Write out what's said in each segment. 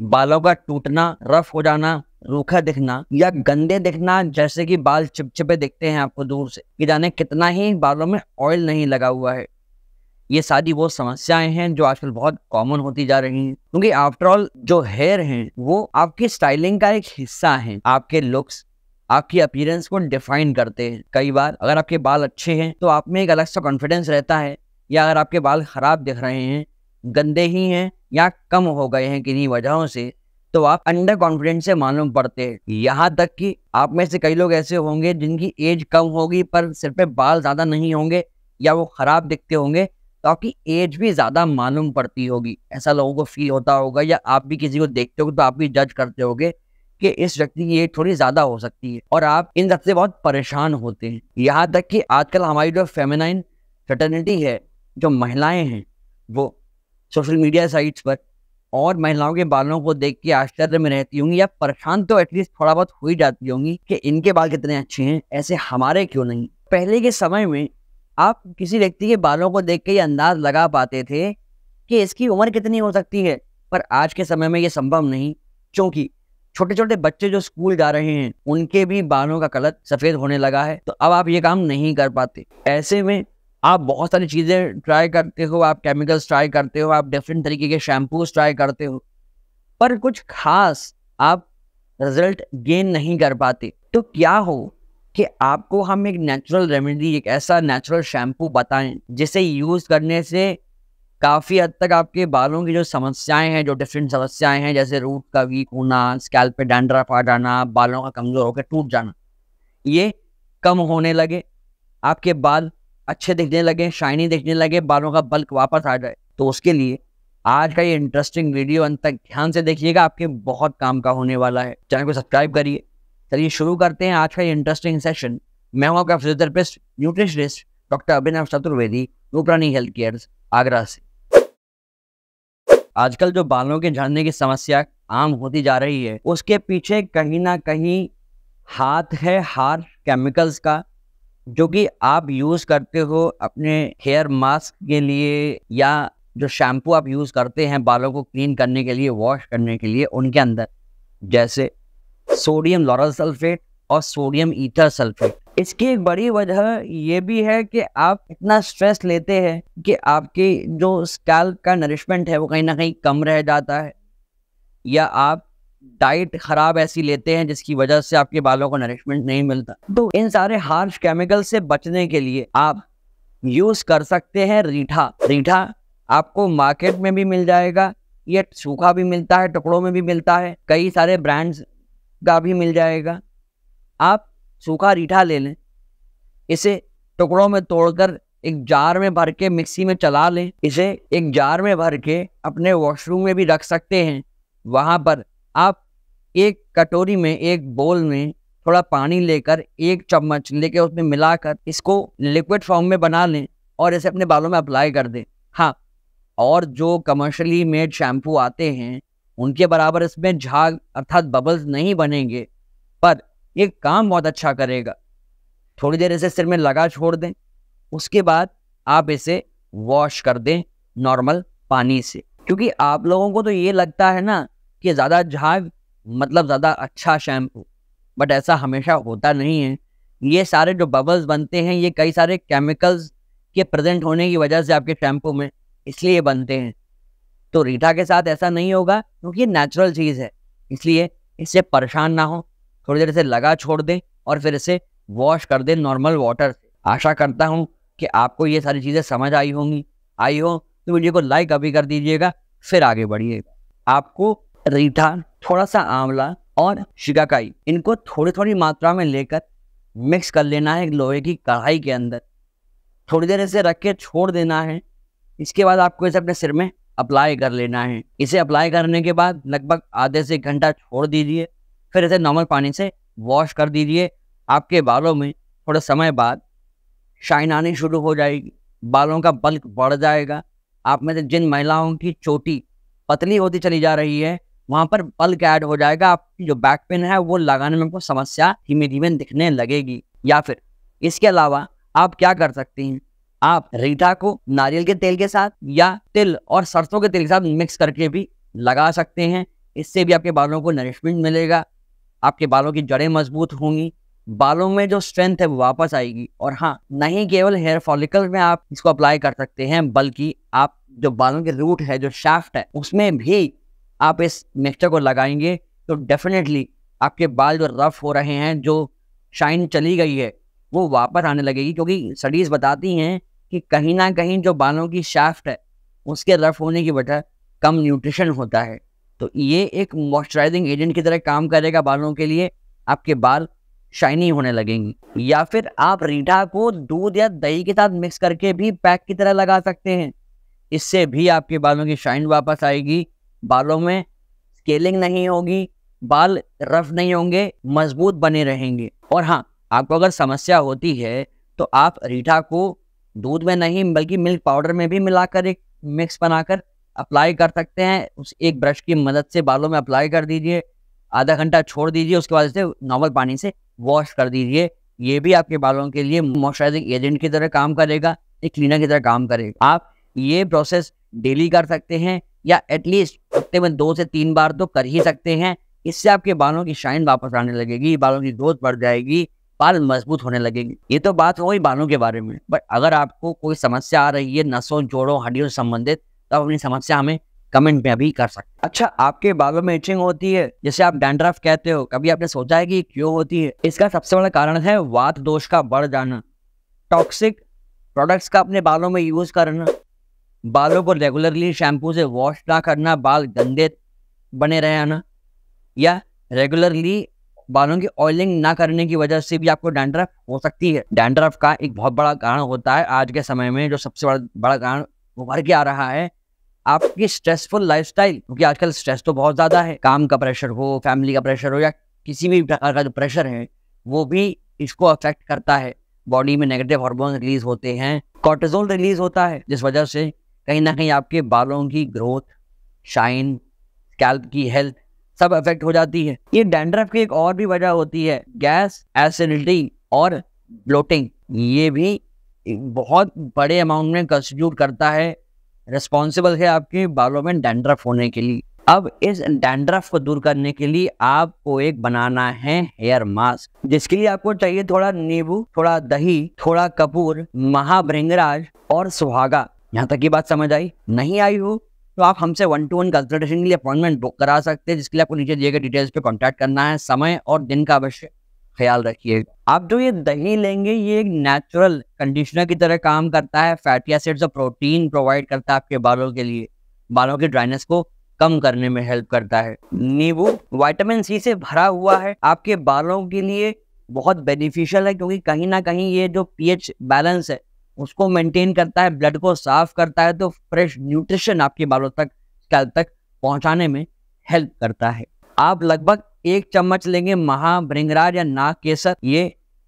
बालों का टूटना रफ हो जाना रूखा दिखना या गंदे दिखना जैसे कि बाल चिपचिपे दिखते हैं आपको दूर से कि जाने कितना ही बालों में ऑयल नहीं लगा हुआ है ये सारी वो समस्याएं हैं जो आजकल बहुत कॉमन होती जा रही हैं क्योंकि आफ्टरऑल जो हेयर हैं वो आपकी स्टाइलिंग का एक हिस्सा है आपके लुक्स आपकी अपीयरेंस को डिफाइन करते हैं कई बार अगर आपके बाल अच्छे हैं तो आप में एक अलग सा कॉन्फिडेंस रहता है या अगर आपके बाल खराब दिख रहे हैं गंदे ही हैं या कम हो गए हैं किन्हीं वजहों से तो आप अंडर कॉन्फिडेंट से मालूम पड़ते हैं यहाँ तक कि आप में से कई लोग ऐसे होंगे जिनकी एज कम होगी पर सिर पे बाल ज़्यादा नहीं होंगे या वो ख़राब दिखते होंगे तो आपकी एज भी ज़्यादा मालूम पड़ती होगी ऐसा लोगों को फील होता होगा या आप भी किसी को देखते हो तो आप भी जज करते होगे कि इस व्यक्ति की एज थोड़ी ज़्यादा हो सकती है और आप इन सबसे बहुत परेशान होते हैं यहाँ तक कि आजकल हमारी जो फेमिनाइन फेटर्निटी है जो महिलाएं हैं वो सोशल मीडिया साइट्स पर और महिलाओं के बालों को देख के आश्चर्य में रहती होंगी या परेशान तो एटलीस्ट थोड़ा बहुत हो ही जाती होंगी कि इनके बाल कितने अच्छे हैं ऐसे हमारे क्यों नहीं पहले के समय में आप किसी व्यक्ति के बालों को देख के ये अंदाज लगा पाते थे कि इसकी उम्र कितनी हो सकती है पर आज के समय में ये संभव नहीं क्योंकि छोटे छोटे बच्चे जो स्कूल जा रहे हैं उनके भी बालों का कलर सफेद होने लगा है तो अब आप ये काम नहीं कर पाते ऐसे में आप बहुत सारी चीज़ें ट्राई करते हो आप केमिकल्स ट्राई करते हो आप डिफरेंट तरीके के शैम्पूस ट्राई करते हो पर कुछ खास आप रिजल्ट गेन नहीं कर पाते तो क्या हो कि आपको हम एक नेचुरल रेमेडी एक ऐसा नेचुरल शैम्पू बताएं जिसे यूज़ करने से काफ़ी हद तक आपके बालों की जो समस्याएं हैं जो डिफरेंट समस्याएं हैं जैसे रूट का वीक होना स्कैल पे डैंड्रफ आ जाना बालों का कमज़ोर होकर टूट जाना ये कम होने लगे आपके बाल अच्छे दिखने लगे शाइनी दिखने लगे बालों का बल्क वापस आ जाए तो उसके लिए आज का ये इंटरेस्टिंग वीडियो अंत तक ध्यान से देखिएगा आपके बहुत काम का होने वाला है चैनल को सब्सक्राइब करिए चलिए शुरू करते हैं आज का ये इंटरेस्टिंग सेशन मैं हूँ आपका physiotherapist nutritionist doctor Abhinav Chaturvedi Nupurani health care Agra से आजकल जो बालों के झड़ने की समस्या आम होती जा रही है उसके पीछे कहीं ना कहीं हाथ है हार केमिकल्स का जो कि आप यूज़ करते हो अपने हेयर मास्क के लिए या जो शैम्पू आप यूज़ करते हैं बालों को क्लीन करने के लिए वॉश करने के लिए उनके अंदर जैसे सोडियम लॉरल सल्फेट और सोडियम ईथर सल्फेट इसकी एक बड़ी वजह ये भी है कि आप इतना स्ट्रेस लेते हैं कि आपकी जो स्कैल्प का नरिशमेंट है वो कहीं ना कहीं कम रह जाता है या आप डाइट खराब ऐसी लेते हैं जिसकी वजह से आपके बालों को नरिशमेंट नहीं मिलता तो इन सारे हार्श केमिकल से बचने के लिए आप यूज कर सकते हैं रीठा रीठा आपको मार्केट में भी मिल जाएगा ये सूखा भी मिलता है टुकड़ों में भी मिलता है कई सारे ब्रांड्स का भी मिल जाएगा आप सूखा रीठा ले लें इसे टुकड़ों में तोड़कर एक जार में भर के मिक्सी में चला लें इसे एक जार में भर के अपने वॉशरूम में भी रख सकते हैं वहाँ पर आप एक कटोरी में एक बोल में थोड़ा पानी लेकर एक चम्मच लेके उसमें मिलाकर इसको लिक्विड फॉर्म में बना लें और इसे अपने बालों में अप्लाई कर दें हाँ और जो कमर्शली मेड शैम्पू आते हैं उनके बराबर इसमें झाग अर्थात बबल्स नहीं बनेंगे पर ये काम बहुत अच्छा करेगा थोड़ी देर इसे सिर में लगा छोड़ दें उसके बाद आप इसे वॉश कर दें नॉर्मल पानी से क्योंकि आप लोगों को तो ये लगता है ना कि ज़्यादा झाग मतलब ज़्यादा अच्छा शैम्पू बट ऐसा हमेशा होता नहीं है ये सारे जो बबल्स बनते हैं ये कई सारे केमिकल्स के प्रेजेंट होने की वजह से आपके शैम्पू में इसलिए बनते हैं तो रीठा के साथ ऐसा नहीं होगा क्योंकि ये नेचुरल चीज़ है इसलिए इससे परेशान ना हो थोड़ी देर इसे लगा छोड़ दें और फिर इसे वॉश कर दें नॉर्मल वाटर से आशा करता हूँ कि आपको ये सारी चीज़ें समझ आई होंगी आई हो तो वीडियो को लाइक अभी कर दीजिएगा फिर आगे बढ़िएगा आपको रीठा थोड़ा सा आंवला और शिकाकाई इनको थोड़ी थोड़ी मात्रा में लेकर मिक्स कर लेना है लोहे की कढ़ाई के अंदर थोड़ी देर इसे रख के छोड़ देना है इसके बाद आपको इसे अपने सिर में अप्लाई कर लेना है इसे अप्लाई करने के बाद लगभग आधे से एक घंटा छोड़ दीजिए फिर इसे नॉर्मल पानी से वॉश कर दीजिए आपके बालों में थोड़े समय बाद शाइन आनी शुरू हो जाएगी बालों का बल्क बढ़ जाएगा आप में से जिन महिलाओं की चोटी पतली होती चली जा रही है वहां पर बल्क ऐड हो जाएगा आपकी जो बैक पेन है वो लगाने में आपको समस्या धीमे धीमे दिखने लगेगी या फिर इसके अलावा आप क्या कर सकते हैं आप रीठा को नारियल के तेल के साथ या तिल और सरसों के तेल के साथ मिक्स करके भी लगा सकते हैं इससे भी आपके बालों को नरिशमेंट मिलेगा आपके बालों की जड़ें मजबूत होंगी बालों में जो स्ट्रेंथ है वो वापस आएगी और हाँ नहीं केवल हेयर फॉलिकल में आप इसको अप्लाई कर सकते हैं बल्कि आप जो बालों के रूट है जो शाफ्ट है उसमें भी आप इस मिक्सचर को लगाएंगे तो डेफिनेटली आपके बाल जो रफ़ हो रहे हैं जो शाइन चली गई है वो वापस आने लगेगी क्योंकि स्टडीज़ बताती हैं कि कहीं ना कहीं जो बालों की शाफ्ट है उसके रफ़ होने की वजह कम न्यूट्रिशन होता है तो ये एक मॉइस्चराइजिंग एजेंट की तरह काम करेगा बालों के लिए आपके बाल शाइनी होने लगेंगे या फिर आप रीठा को दूध या दही के साथ मिक्स करके भी पैक की तरह लगा सकते हैं इससे भी आपके बालों की शाइन वापस आएगी बालों में स्केलिंग नहीं होगी बाल रफ नहीं होंगे मजबूत बने रहेंगे और हाँ आपको अगर समस्या होती है तो आप रीठा को दूध में नहीं बल्कि मिल्क पाउडर में भी मिलाकर एक मिक्स बनाकर अप्लाई कर सकते हैं उस एक ब्रश की मदद से बालों में अप्लाई कर दीजिए आधा घंटा छोड़ दीजिए उसके बाद इसे नॉर्मल पानी से वॉश कर दीजिए ये भी आपके बालों के लिए मॉइस्चराइजिंग एजेंट की तरह काम करेगा एक क्लीनर की तरह काम करेगा आप ये प्रोसेस डेली कर सकते हैं या एटलीस्ट हफ्ते में दो से तीन बार तो कर ही सकते हैं इससे आपके बालों की शाइन वापस आने लगेगी बालों की ग्रोथ बढ़ जाएगी बाल मजबूत होने लगेंगे ये तो बात हो गई बालों के बारे में बट अगर आपको कोई समस्या आ रही है नसों जोड़ों हड्डियों से संबंधित तो आप अपनी समस्या हमें कमेंट में अभी कर सकते हैं अच्छा आपके बालों में इचिंग होती है जैसे आप डैंड्रफ कहते हो कभी आपने सोचा है कि क्यों होती है इसका सबसे बड़ा कारण है वात दोष का बढ़ जाना टॉक्सिक प्रोडक्ट्स का अपने बालों में यूज करना बालों को रेगुलरली शैम्पू से वॉश ना करना बाल गंदे बने रहे आना या रेगुलरली बालों की ऑयलिंग ना करने की वजह से भी आपको डैंड्रफ हो सकती है डैंड्रफ का एक बहुत बड़ा कारण होता है आज के समय में जो सबसे बड़ा बड़ा कारण उभर के आ रहा है आपकी स्ट्रेसफुल लाइफस्टाइल क्योंकि आजकल स्ट्रेस तो बहुत ज़्यादा है काम का प्रेशर हो फैमिली का प्रेशर हो या किसी भी प्रकार का जो प्रेशर है वो भी इसको अफेक्ट करता है बॉडी में नेगेटिव हार्मोन रिलीज होते हैं कॉर्टिजोल रिलीज होता है जिस वजह से कहीं ना कहीं आपके बालों की ग्रोथ शाइन स्कैल्प की हेल्थ सब अफेक्ट हो जाती है ये डेंड्रफ की एक और भी वजह होती है गैस एसिडिटी और ब्लोटिंग ये भी बहुत बड़े अमाउंट में कंस्टिट्यूट करता है रिस्पॉन्सिबल है आपके बालों में डेंड्रफ होने के लिए अब इस डेंड्रफ को दूर करने के लिए आपको एक बनाना है हेयर मास्क जिसके लिए आपको चाहिए थोड़ा नींबू थोड़ा दही थोड़ा कपूर महाभृंगराज और सुहागा यहाँ तक की बात समझ आई नहीं आई हो तो आप हमसे वन टू वन कंसल्टेशन के लिए अपॉइंटमेंट बुक करा सकते हैं जिसके लिए आपको नीचे दिए गए डिटेल्स पे कॉन्टैक्ट करना है समय और दिन का अवश्य ख्याल रखिएगा आप जो ये दही लेंगे ये एक नेचुरल कंडीशनर की तरह काम करता है फैटी एसिड्स और प्रोटीन प्रोवाइड करता है आपके बालों के लिए बालों के ड्राइनेस को कम करने में हेल्प करता है नींबू वाइटामिन सी से भरा हुआ है आपके बालों के लिए बहुत बेनिफिशियल है क्योंकि कहीं ना कहीं ये जो पीएच बैलेंस है उसको मेंटेन करता है ब्लड को साफ करता है तो फ्रेश न्यूट्रिशन आपके बालों तक स्कैल्प तक पहुंचाने में हेल्प करता है आप लगभग एक चम्मच लेंगे महा भृंगराज या नाग केसर ये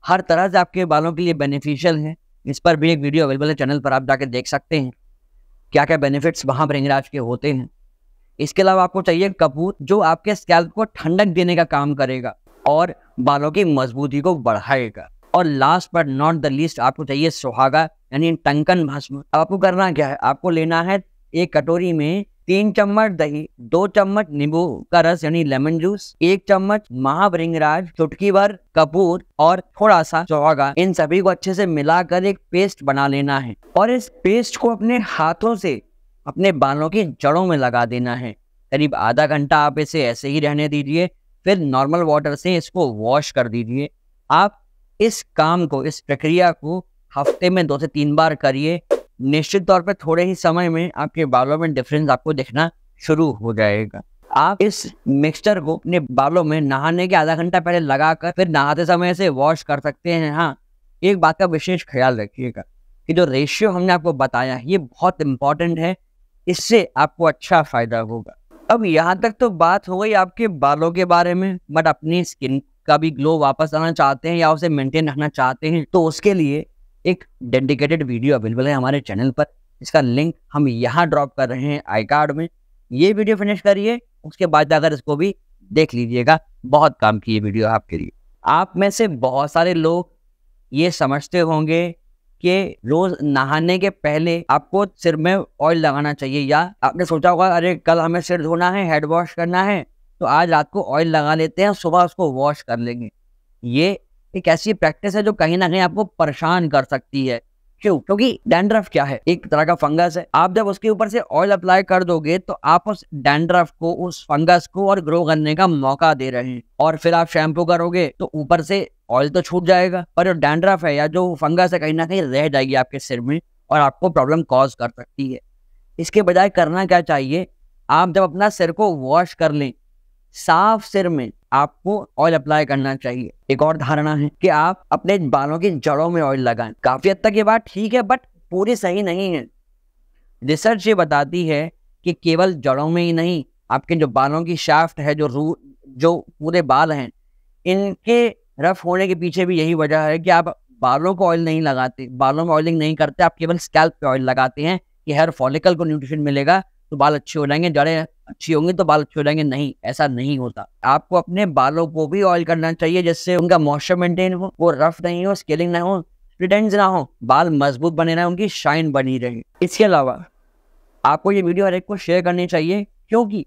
हर तरह से आपके बालों के लिए बेनिफिशियल है इस पर भी एक वीडियो अवेलेबल है चैनल पर आप जाके देख सकते हैं क्या क्या बेनिफिट्स महाभृंगराज भृंगराज के होते हैं इसके अलावा आपको चाहिए कपूर जो आपके स्कैल्प को ठंडक देने का काम करेगा और बालों की मजबूती को बढ़ाएगा और last but not the least आपको चाहिए सुहागा यानी टंकन भस्म अब आपको करना क्या है आपको लेना है एक कटोरी में तीन चम्मच दही दो चम्मच नींबू का रस यानी लेमन जूस एक चम्मच महाभृंगराज चुटकी भर कपूर और थोड़ा सा चौगा इन सभी को अच्छे से मिलाकर एक पेस्ट बना लेना है और इस पेस्ट को अपने हाथों से अपने बालों की जड़ों में लगा देना है करीब आधा घंटा आप इसे ऐसे ही रहने दीजिए फिर नॉर्मल वाटर से इसको वॉश कर दीजिए आप इस काम को इस प्रक्रिया को हफ्ते में दो से तीन बार करिए निश्चित तौर पर थोड़े ही समय में आपके बालों में डिफरेंस आपको दिखना शुरू हो जाएगा आप इस मिक्सचर को अपने बालों में नहाने के आधा घंटा पहले लगाकर फिर नहाते समय से वॉश कर सकते हैं हाँ एक बात का विशेष ख्याल रखिएगा कि जो रेशियो हमने आपको बताया ये बहुत इम्पॉर्टेंट है इससे आपको अच्छा फायदा होगा अब यहाँ तक तो बात हो गई आपके बालों के बारे में बट अपनी स्किन का भी ग्लो वापस आना चाहते हैं या उसे मेंटेन रखना चाहते हैं तो उसके लिए एक डेडिकेटेड वीडियो अवेलेबल है हमारे चैनल पर इसका लिंक हम यहाँ ड्रॉप कर रहे हैं आई कार्ड में ये वीडियो फिनिश करिए उसके बाद जाकर इसको भी देख लीजिएगा बहुत काम की ये वीडियो आपके लिए आप में से बहुत सारे लोग ये समझते होंगे कि रोज नहाने के पहले आपको सिर में ऑयल लगाना चाहिए या आपने सोचा होगा अरे कल हमें सिर धोना है हेड वॉश करना है तो आज रात को ऑयल लगा लेते हैं सुबह उसको वॉश कर लेंगे ये एक ऐसी प्रैक्टिस है जो कहीं ना कहीं आपको परेशान कर सकती है क्यों क्योंकि डेंड्रफ क्या है एक तरह का फंगस है आप जब उसके ऊपर से ऑयल अप्लाई कर दोगे तो आप उस डेंड्रफ को उस फंगस को और ग्रो करने का मौका दे रहे हैं और फिर आप शैम्पू करोगे तो ऊपर से ऑयल तो छूट जाएगा पर जो डेंड्रफ है या जो फंगस है कहीं ना कहीं रह जाएगी आपके सिर में और आपको प्रॉब्लम कॉज कर सकती है इसके बजाय करना क्या चाहिए आप जब अपना सिर को वॉश कर लें साफ सिर में आपको ऑयल अप्लाई करना चाहिए एक और धारणा है कि आप अपने बालों की जड़ों में ऑयल लगाएं काफी हद तक ये बात ठीक है बट पूरी सही नहीं है रिसर्च ये बताती है कि केवल जड़ों में ही नहीं आपके जो बालों की शाफ्ट है जो रू जो पूरे बाल हैं इनके रफ होने के पीछे भी यही वजह है कि आप बालों को ऑयल नहीं लगाते बालों में ऑयलिंग नहीं करते आप केवल स्कैल्प पे ऑयल लगाते हैं कि हेयर फॉलिकल को न्यूट्रिशन मिलेगा तो बाल अच्छे हो जाएंगे जड़ें अच्छी होंगी तो बाल अच्छे हो जाएंगे नहीं ऐसा नहीं होता आपको अपने बालों को भी ऑयल करना चाहिए जिससे उनका मॉइस्चर मेंटेन हो वो रफ नहीं हो स्केलिंग ना हो रिटेंस ना हो बाल मजबूत बने रहे उनकी शाइन बनी रहे इसके अलावा आपको ये वीडियो हर एक को शेयर करनी चाहिए क्योंकि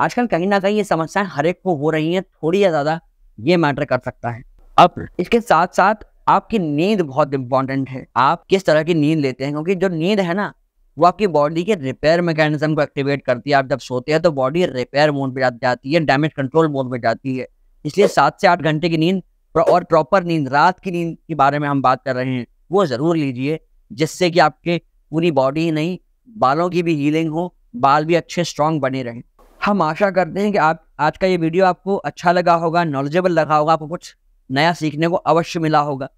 आजकल कहीं ना कहीं ये समस्याएं हर एक को हो रही हैं थोड़ी या ज़्यादा ये मैटर कर सकता है अब इसके साथ साथ आपकी नींद बहुत इंपॉर्टेंट है आप किस तरह की नींद लेते हैं क्योंकि जो नींद है ना वो आपकी बॉडी के रिपेयर मैकेनिज्म को एक्टिवेट करती है आप जब सोते हैं तो बॉडी रिपेयर मोड में जाती है डैमेज कंट्रोल मोड में जाती है इसलिए सात से आठ घंटे की नींद और प्रॉपर नींद रात की नींद के बारे में हम बात कर रहे हैं वो ज़रूर लीजिए जिससे कि आपके पूरी बॉडी ही नहीं बालों की भी हीलिंग हो बाल भी अच्छे स्ट्रांग बने रहें हम आशा करते हैं कि आप आज का ये वीडियो आपको अच्छा लगा होगा नॉलेजेबल लगा होगा आपको कुछ नया सीखने को अवश्य मिला होगा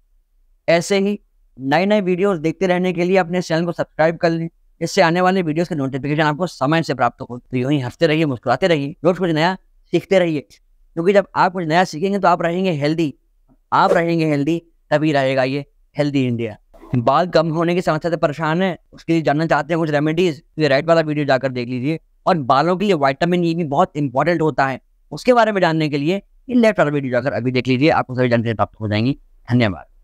ऐसे ही नए नए वीडियोस देखते रहने के लिए अपने चैनल को सब्सक्राइब कर लें इससे आने वाले वीडियोस के नोटिफिकेशन आपको समय से प्राप्त हो तो यूँ ही हंसते रहिए मुस्कुराते रहिए रोज कुछ नया सीखते रहिए क्योंकि जब आप कुछ नया सीखेंगे तो आप रहेंगे हेल्दी आप रहेंगे हेल्दी तभी रहेगा ये हेल्दी इंडिया बाल कम होने की समस्या से परेशान है उसके लिए जानना चाहते हैं कुछ रेमेडीज तो ये राइट वाला वीडियो जाकर देख लीजिए और बालों के लिए वाइटामिन ई e भी बहुत इंपॉर्टेंट होता है उसके बारे में जानने के लिए ये लेफ्ट वाला वीडियो जाकर अभी देख लीजिए आपको सभी जानकारी प्राप्त हो जाएंगी धन्यवाद